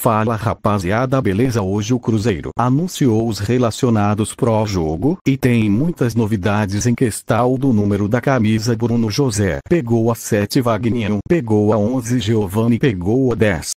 Fala rapaziada, beleza? Hoje o Cruzeiro anunciou os relacionados pro jogo e tem muitas novidades em questão do número da camisa. Bruno José pegou a 7, Wagner pegou a 11, Giovanni pegou a 10.